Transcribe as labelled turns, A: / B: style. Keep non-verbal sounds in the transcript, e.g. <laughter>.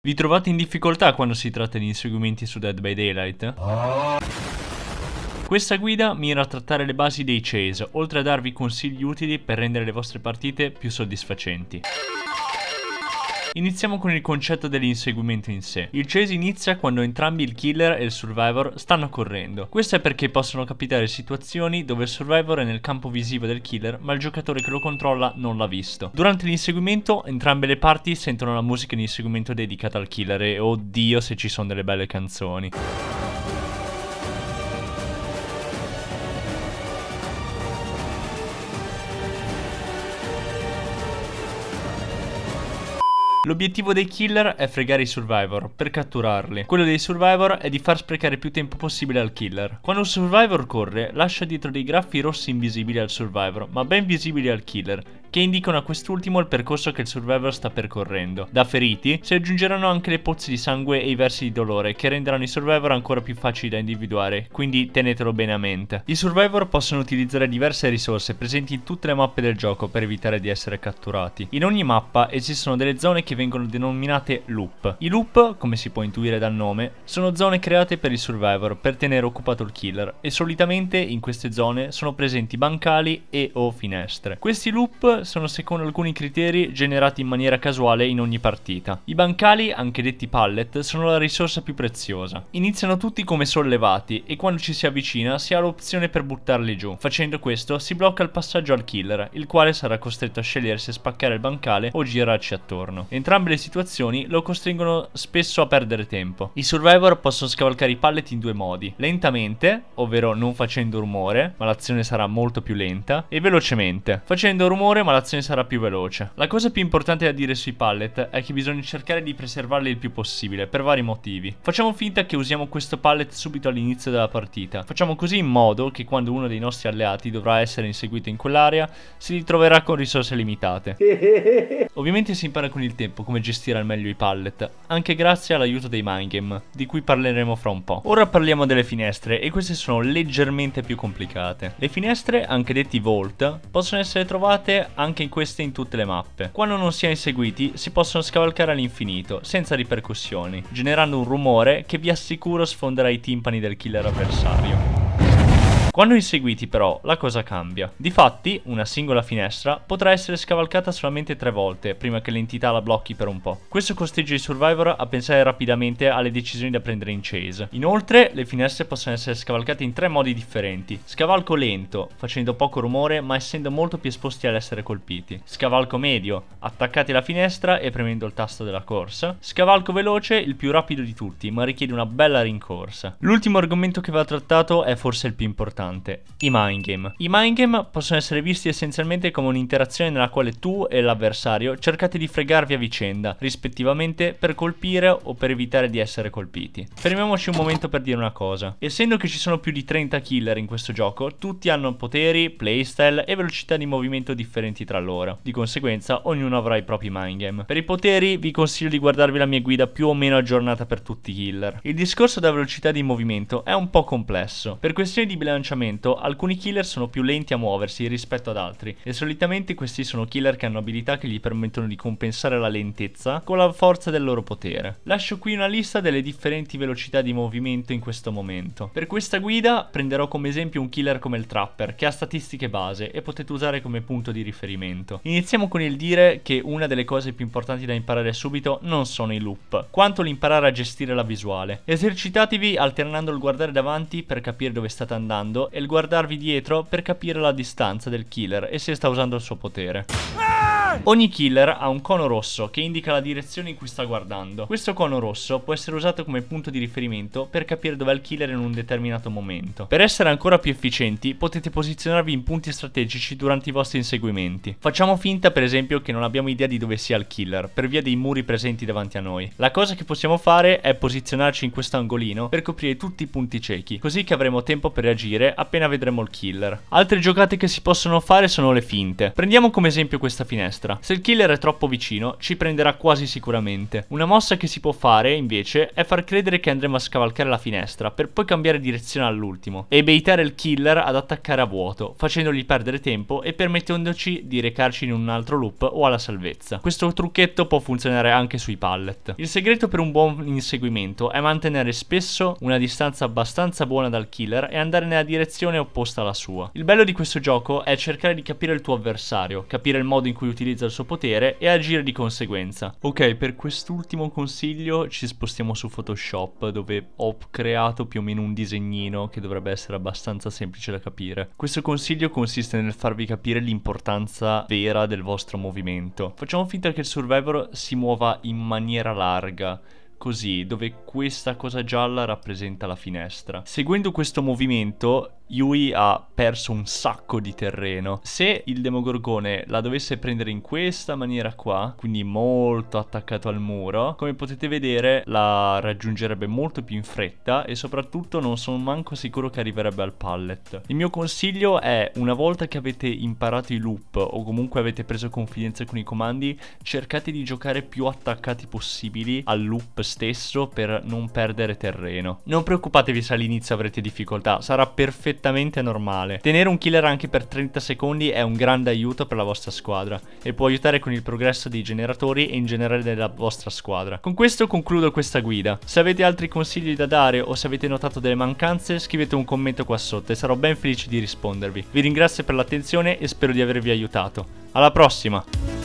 A: Vi trovate in difficoltà quando si tratta di inseguimenti su Dead by Daylight? Questa guida mira a trattare le basi dei chase, oltre a darvi consigli utili per rendere le vostre partite più soddisfacenti. Iniziamo con il concetto dell'inseguimento in sé. Il chase inizia quando entrambi il killer e il survivor stanno correndo. Questo è perché possono capitare situazioni dove il survivor è nel campo visivo del killer ma il giocatore che lo controlla non l'ha visto. Durante l'inseguimento entrambe le parti sentono la musica di inseguimento dedicata al killer e oddio se ci sono delle belle canzoni. L'obiettivo dei killer è fregare i survivor, per catturarli. Quello dei survivor è di far sprecare più tempo possibile al killer. Quando un survivor corre, lascia dietro dei graffi rossi invisibili al survivor, ma ben visibili al killer, che indicano a quest'ultimo il percorso che il survivor sta percorrendo. Da feriti si aggiungeranno anche le pozze di sangue e i versi di dolore che renderanno i survivor ancora più facili da individuare, quindi tenetelo bene a mente. I survivor possono utilizzare diverse risorse presenti in tutte le mappe del gioco per evitare di essere catturati. In ogni mappa esistono delle zone che vengono denominate loop. I loop, come si può intuire dal nome, sono zone create per i survivor per tenere occupato il killer e solitamente in queste zone sono presenti bancali e o finestre. Questi loop sono secondo alcuni criteri generati in maniera casuale in ogni partita. I bancali, anche detti pallet, sono la risorsa più preziosa. Iniziano tutti come sollevati e quando ci si avvicina si ha l'opzione per buttarli giù. Facendo questo si blocca il passaggio al killer, il quale sarà costretto a scegliere se spaccare il bancale o girarci attorno. Entrambe le situazioni lo costringono spesso a perdere tempo. I survivor possono scavalcare i pallet in due modi, lentamente, ovvero non facendo rumore, ma l'azione sarà molto più lenta, e velocemente, facendo rumore ma ma l'azione sarà più veloce. La cosa più importante da dire sui pallet è che bisogna cercare di preservarli il più possibile, per vari motivi. Facciamo finta che usiamo questo pallet subito all'inizio della partita. Facciamo così in modo che quando uno dei nostri alleati dovrà essere inseguito in quell'area, si ritroverà con risorse limitate. <laughs> Ovviamente si impara con il tempo come gestire al meglio i pallet, anche grazie all'aiuto dei mind di cui parleremo fra un po'. Ora parliamo delle finestre, e queste sono leggermente più complicate. Le finestre, anche detti vault, possono essere trovate anche in queste e in tutte le mappe. Quando non si è inseguiti si possono scavalcare all'infinito, senza ripercussioni, generando un rumore che vi assicuro sfonderà i timpani del killer avversario. Quando inseguiti però la cosa cambia. Difatti una singola finestra potrà essere scavalcata solamente tre volte prima che l'entità la blocchi per un po'. Questo costringe i survivor a pensare rapidamente alle decisioni da prendere in chase. Inoltre le finestre possono essere scavalcate in tre modi differenti. Scavalco lento, facendo poco rumore ma essendo molto più esposti ad essere colpiti. Scavalco medio, attaccati alla finestra e premendo il tasto della corsa. Scavalco veloce, il più rapido di tutti ma richiede una bella rincorsa. L'ultimo argomento che va trattato è forse il più importante importante, i mind game. I mind game possono essere visti essenzialmente come un'interazione nella quale tu e l'avversario cercate di fregarvi a vicenda, rispettivamente per colpire o per evitare di essere colpiti. Fermiamoci un momento per dire una cosa. Essendo che ci sono più di 30 killer in questo gioco, tutti hanno poteri, playstyle e velocità di movimento differenti tra loro. Di conseguenza, ognuno avrà i propri mind game. Per i poteri vi consiglio di guardarvi la mia guida più o meno aggiornata per tutti i killer. Il discorso della velocità di movimento è un po' complesso. Per questioni di bilanciamento comportamento, alcuni killer sono più lenti a muoversi rispetto ad altri e solitamente questi sono killer che hanno abilità che gli permettono di compensare la lentezza con la forza del loro potere. Lascio qui una lista delle differenti velocità di movimento in questo momento. Per questa guida prenderò come esempio un killer come il Trapper che ha statistiche base e potete usare come punto di riferimento. Iniziamo con il dire che una delle cose più importanti da imparare subito non sono i loop, quanto l'imparare a gestire la visuale. Esercitatevi alternando il guardare davanti per capire dove state andando e il guardarvi dietro per capire la distanza del killer e se sta usando il suo potere. Ah! Ogni killer ha un cono rosso che indica la direzione in cui sta guardando. Questo cono rosso può essere usato come punto di riferimento per capire dove è il killer in un determinato momento. Per essere ancora più efficienti potete posizionarvi in punti strategici durante i vostri inseguimenti. Facciamo finta per esempio che non abbiamo idea di dove sia il killer per via dei muri presenti davanti a noi. La cosa che possiamo fare è posizionarci in questo angolino per coprire tutti i punti ciechi così che avremo tempo per reagire appena vedremo il killer. Altre giocate che si possono fare sono le finte. Prendiamo come esempio questa finestra sinistra. Se il killer è troppo vicino, ci prenderà quasi sicuramente. Una mossa che si può fare, invece, è far credere che andremo a scavalcare la finestra, per poi cambiare direzione all'ultimo, e baitare il killer ad attaccare a vuoto, facendogli perdere tempo e permettendoci di recarci in un altro loop o alla salvezza. Questo trucchetto può funzionare anche sui pallet. Il segreto per un buon inseguimento è mantenere spesso una distanza abbastanza buona dal killer e andare nella direzione opposta alla sua. Il bello di questo gioco è cercare di capire il tuo avversario, capire il modo in cui utilizza utilizza il suo potere e agire di conseguenza. Ok, per quest'ultimo consiglio ci spostiamo su Photoshop dove ho creato più o meno un disegnino che dovrebbe essere abbastanza semplice da capire. Questo consiglio consiste nel farvi capire l'importanza vera del vostro movimento. Facciamo finta che il Survivor si muova in maniera larga, così, dove questa cosa gialla rappresenta la finestra. Seguendo questo movimento Yui ha perso un sacco di terreno. Se il Demogorgone la dovesse prendere in questa maniera qua, quindi molto attaccato al muro, come potete vedere la raggiungerebbe molto più in fretta e soprattutto non sono manco sicuro che arriverebbe al pallet. Il mio consiglio è, una volta che avete imparato i loop o comunque avete preso confidenza con i comandi, cercate di giocare più attaccati possibili al loop stesso per non perdere terreno. Non preoccupatevi se all'inizio avrete difficoltà, sarà perfettamente perfettamente normale. Tenere un killer anche per 30 secondi è un grande aiuto per la vostra squadra e può aiutare con il progresso dei generatori e in generale della vostra squadra. Con questo concludo questa guida. Se avete altri consigli da dare o se avete notato delle mancanze scrivete un commento qua sotto e sarò ben felice di rispondervi. Vi ringrazio per l'attenzione e spero di avervi aiutato. Alla prossima!